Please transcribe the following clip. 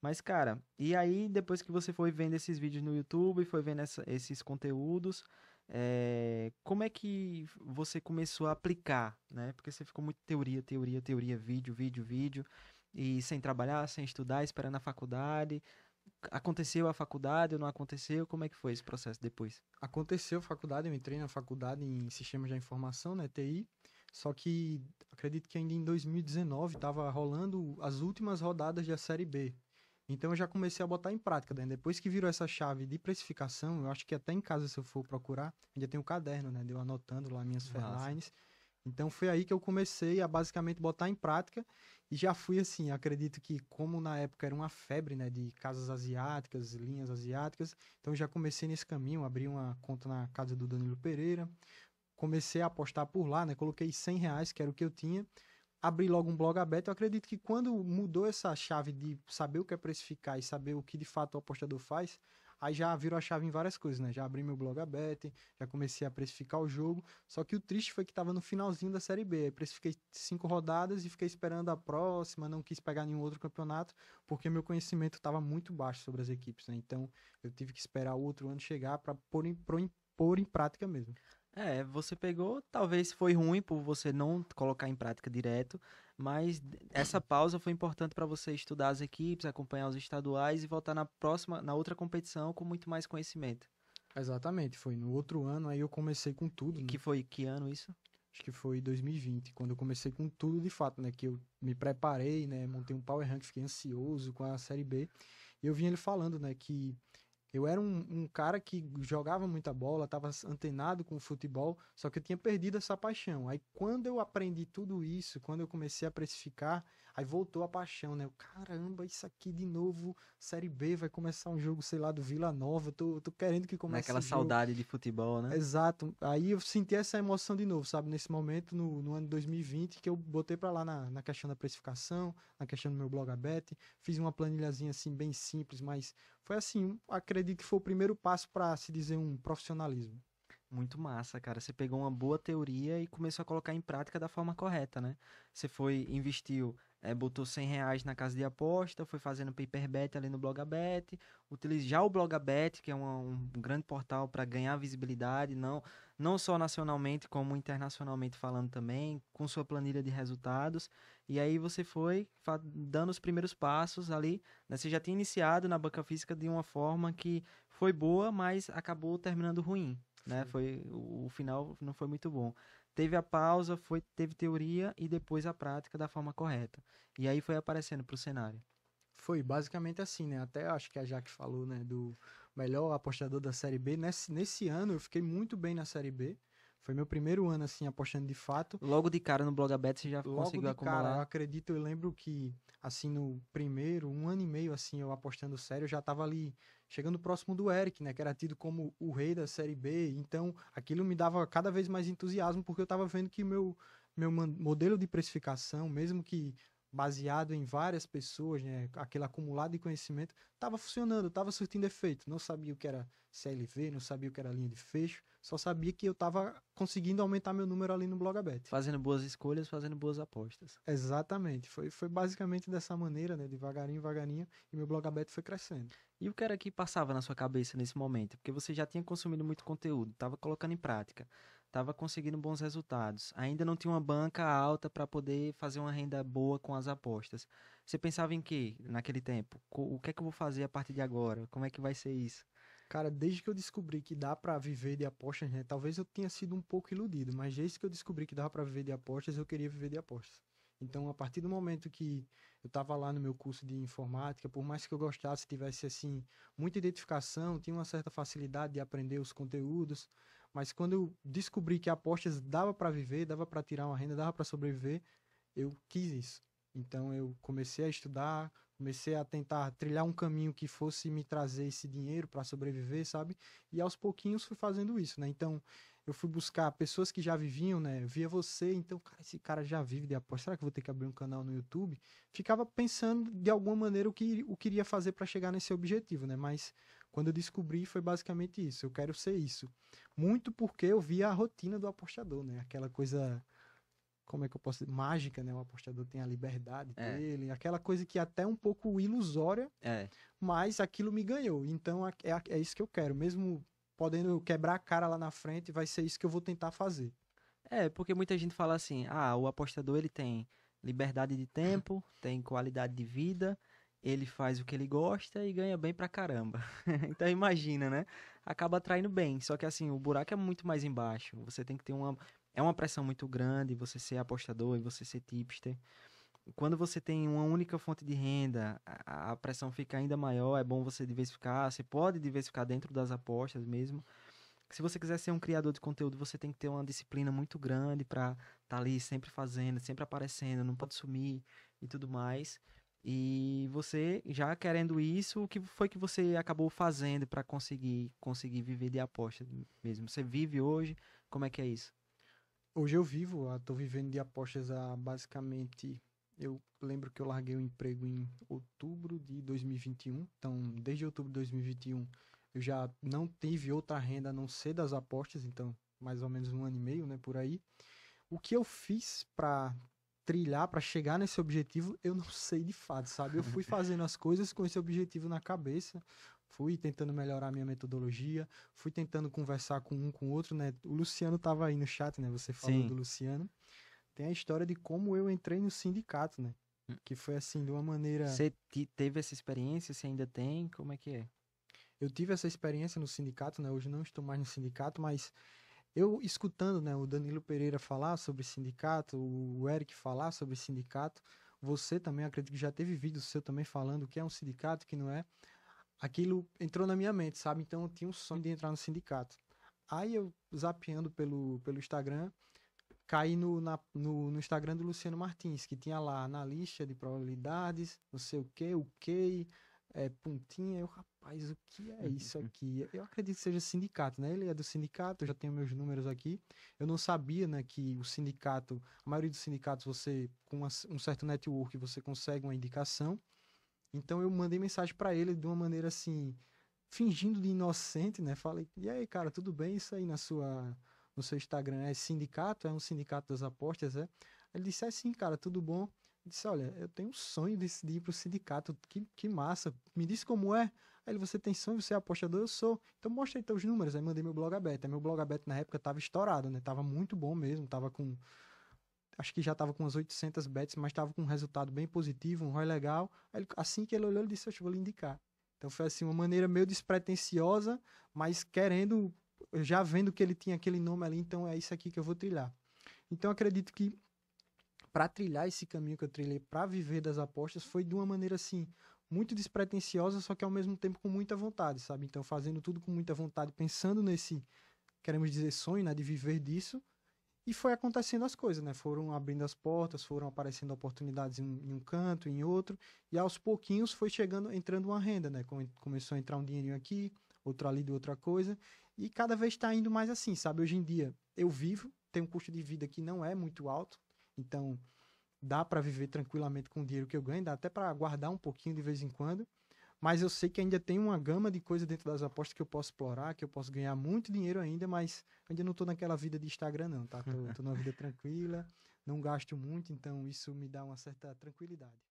Mas, cara, e aí depois que você foi vendo esses vídeos no YouTube, foi vendo essa, esses conteúdos, é, como é que você começou a aplicar, né? Porque você ficou muito teoria, teoria, teoria, vídeo, vídeo, vídeo, e sem trabalhar, sem estudar, esperando a faculdade. Aconteceu a faculdade ou não aconteceu? Como é que foi esse processo depois? Aconteceu a faculdade, eu entrei na faculdade em Sistemas de Informação, né, TI, só que acredito que ainda em 2019 estava rolando as últimas rodadas da Série B então eu já comecei a botar em prática, né? Depois que virou essa chave de precificação, eu acho que até em casa, se eu for procurar, ainda tem um caderno, né? Deu anotando lá minhas fairlines. Então foi aí que eu comecei a basicamente botar em prática e já fui assim, acredito que como na época era uma febre, né, de casas asiáticas, linhas asiáticas, então já comecei nesse caminho, abri uma conta na casa do Danilo Pereira, comecei a apostar por lá, né, coloquei 100 reais, que era o que eu tinha, abrir logo um blog aberto. Eu acredito que quando mudou essa chave de saber o que é precificar e saber o que de fato o apostador faz, aí já virou a chave em várias coisas, né? Já abri meu blog aberto, já comecei a precificar o jogo. Só que o triste foi que estava no finalzinho da Série B. Aí precifiquei cinco rodadas e fiquei esperando a próxima, não quis pegar nenhum outro campeonato, porque meu conhecimento estava muito baixo sobre as equipes, né? Então eu tive que esperar outro ano chegar para pôr em, pôr em prática mesmo. É, você pegou, talvez foi ruim por você não colocar em prática direto, mas essa pausa foi importante para você estudar as equipes, acompanhar os estaduais e voltar na próxima, na outra competição com muito mais conhecimento. Exatamente, foi no outro ano aí eu comecei com tudo. E né? que foi que ano isso? Acho que foi 2020, quando eu comecei com tudo de fato, né, que eu me preparei, né, montei um power rank, fiquei ansioso com a série B. E eu vim ele falando, né, que eu era um, um, cara que jogava muita bola, estava antenado com o futebol, só que eu tinha perdido essa paixão. Aí quando eu aprendi tudo isso, quando eu comecei a precificar, aí voltou a paixão, né? Eu, caramba, isso aqui de novo, Série B, vai começar um jogo, sei lá, do Vila Nova, eu tô, tô querendo que comece. Naquela saudade de futebol, né? Exato. Aí eu senti essa emoção de novo, sabe? Nesse momento, no, no ano 2020, que eu botei para lá na, na questão da precificação, na questão do meu blog abete, fiz uma planilhazinha assim, bem simples, mas foi assim, acredito acredito que foi o primeiro passo para se dizer um profissionalismo. Muito massa, cara. Você pegou uma boa teoria e começou a colocar em prática da forma correta, né? Você foi, investiu é, botou 100 reais na casa de aposta, foi fazendo paperbet ali no Blogabet, utiliza já o Blogabet, que é um grande portal para ganhar visibilidade, não, não só nacionalmente, como internacionalmente falando também, com sua planilha de resultados. E aí você foi dando os primeiros passos ali, né? você já tinha iniciado na banca física de uma forma que foi boa, mas acabou terminando ruim. Né? Foi, o, o final não foi muito bom teve a pausa, foi teve teoria e depois a prática da forma correta. E aí foi aparecendo para o cenário. Foi basicamente assim, né? Até acho que a Jaque falou, né, do melhor apostador da Série B. Nesse, nesse ano eu fiquei muito bem na Série B. Foi meu primeiro ano, assim, apostando de fato. Logo de cara no blog aberto, você já Logo conseguiu de acumular? cara, eu acredito, eu lembro que, assim, no primeiro, um ano e meio, assim, eu apostando sério, eu já tava ali chegando próximo do Eric, né, que era tido como o rei da Série B. Então, aquilo me dava cada vez mais entusiasmo, porque eu tava vendo que meu, meu modelo de precificação, mesmo que baseado em várias pessoas, né, aquele acumulado de conhecimento, estava funcionando, estava surtindo efeito. Não sabia o que era CLV, não sabia o que era linha de fecho, só sabia que eu estava conseguindo aumentar meu número ali no Blogabet. Fazendo boas escolhas, fazendo boas apostas. Exatamente, foi, foi basicamente dessa maneira, né, devagarinho, devagarinho, e meu Blogabet foi crescendo. E o que era que passava na sua cabeça nesse momento? Porque você já tinha consumido muito conteúdo, estava colocando em prática estava conseguindo bons resultados. Ainda não tinha uma banca alta para poder fazer uma renda boa com as apostas. Você pensava em que naquele tempo? O que é que eu vou fazer a partir de agora? Como é que vai ser isso? Cara, desde que eu descobri que dá para viver de apostas, né? Talvez eu tenha sido um pouco iludido, mas desde que eu descobri que dava para viver de apostas, eu queria viver de apostas. Então, a partir do momento que eu estava lá no meu curso de informática, por mais que eu gostasse, tivesse assim muita identificação, tinha uma certa facilidade de aprender os conteúdos, mas quando eu descobri que apostas dava para viver, dava para tirar uma renda, dava para sobreviver, eu quis isso. Então eu comecei a estudar, comecei a tentar trilhar um caminho que fosse me trazer esse dinheiro para sobreviver, sabe? E aos pouquinhos fui fazendo isso, né? Então eu fui buscar pessoas que já viviam, né? Eu via você, então, cara, esse cara já vive de aposta, será que eu vou ter que abrir um canal no YouTube? Ficava pensando de alguma maneira o que o queria fazer para chegar nesse objetivo, né? Mas quando eu descobri, foi basicamente isso. Eu quero ser isso. Muito porque eu via a rotina do apostador, né? Aquela coisa. Como é que eu posso dizer? Mágica, né? O apostador tem a liberdade é. dele, aquela coisa que é até um pouco ilusória, é. mas aquilo me ganhou. Então é, é isso que eu quero. Mesmo podendo quebrar a cara lá na frente, vai ser isso que eu vou tentar fazer. É, porque muita gente fala assim: ah, o apostador ele tem liberdade de tempo, tem qualidade de vida, ele faz o que ele gosta e ganha bem pra caramba. então imagina, né? Acaba atraindo bem. Só que assim, o buraco é muito mais embaixo. Você tem que ter uma. É uma pressão muito grande você ser apostador e você ser tipster. Quando você tem uma única fonte de renda, a, pressão fica ainda maior. É bom você diversificar. Você pode diversificar dentro das apostas mesmo. Se você quiser ser um criador de conteúdo, você tem que ter uma disciplina muito grande para estar tá ali sempre fazendo, sempre aparecendo, não pode sumir e tudo mais. E você já querendo isso, o que foi que você acabou fazendo para conseguir conseguir viver de aposta mesmo? Você vive hoje? Como é que é isso? Hoje eu vivo, estou ah, vivendo de apostas há basicamente. Eu lembro que eu larguei o emprego em outubro de 2021, então desde outubro de 2021 eu já não tive outra renda a não ser das apostas, então mais ou menos um ano e meio, né, por aí. O que eu fiz para trilhar para chegar nesse objetivo, eu não sei de fato, sabe? Eu fui fazendo as coisas com esse objetivo na cabeça, fui tentando melhorar minha metodologia, fui tentando conversar com um com o outro, né? O Luciano tava aí no chat, né? Você falou Sim. do Luciano. Tem a história de como eu entrei no sindicato, né? Hum. Que foi assim, de uma maneira. Você teve essa experiência? Você ainda tem? Como é que é? Eu tive essa experiência no sindicato, né? Hoje não estou mais no sindicato, mas eu escutando né, o Danilo Pereira falar sobre sindicato, o Eric falar sobre sindicato, você também acredito que já teve vídeo seu também falando o que é um sindicato, o que não é. Aquilo entrou na minha mente, sabe? Então eu tinha um sonho de entrar no sindicato. Aí eu zapeando pelo, pelo Instagram, caí no, na, no, no, Instagram do Luciano Martins, que tinha lá lista de probabilidades, não sei o que, o que, é, pontinha. Eu, rapaz, o que é uhum. isso aqui? Eu acredito que seja sindicato, né? Ele é do sindicato, eu já tenho meus números aqui. Eu não sabia, né, que o sindicato, a maioria dos sindicatos, você, com um certo network, você consegue uma indicação. Então eu mandei mensagem para ele de uma maneira assim, fingindo de inocente, né? Falei, e aí, cara, tudo bem? Isso aí na sua no seu Instagram é sindicato, é um sindicato das apostas, é? Ele disse assim, cara, tudo bom? Disse, olha, eu tenho um sonho de, ir para o sindicato, que, que massa, me disse como é. Aí ele, você tem sonho, você é apostador, eu sou. Então mostra aí teus números, aí mandei meu blog aberto. Aí meu blog aberto na época estava estourado, né? Tava muito bom mesmo, tava com... Acho que já tava com umas 800 bets, mas tava com um resultado bem positivo, um ROI legal. Aí ele, assim que ele olhou, ele disse, eu vou lhe indicar. Então foi assim, uma maneira meio despretensiosa, mas querendo, já vendo que ele tinha aquele nome ali, então é isso aqui que eu vou trilhar. Então acredito que para trilhar esse caminho que eu trilhei para viver das apostas foi de uma maneira assim muito despretensiosa, só que ao mesmo tempo com muita vontade, sabe? Então fazendo tudo com muita vontade, pensando nesse queremos dizer sonho, né, de viver disso. E foi acontecendo as coisas, né? Foram abrindo as portas, foram aparecendo oportunidades em, em um canto, em outro, e aos pouquinhos foi chegando, entrando uma renda, né? começou a entrar um dinheirinho aqui, outro ali de outra coisa, e cada vez está indo mais assim, sabe? Hoje em dia eu vivo, tenho um custo de vida que não é muito alto, então, dá para viver tranquilamente com o dinheiro que eu ganho, dá até para guardar um pouquinho de vez em quando. Mas eu sei que ainda tem uma gama de coisa dentro das apostas que eu posso explorar, que eu posso ganhar muito dinheiro ainda, mas ainda não estou naquela vida de Instagram, não, tá? numa vida tranquila, não gasto muito, então isso me dá uma certa tranquilidade.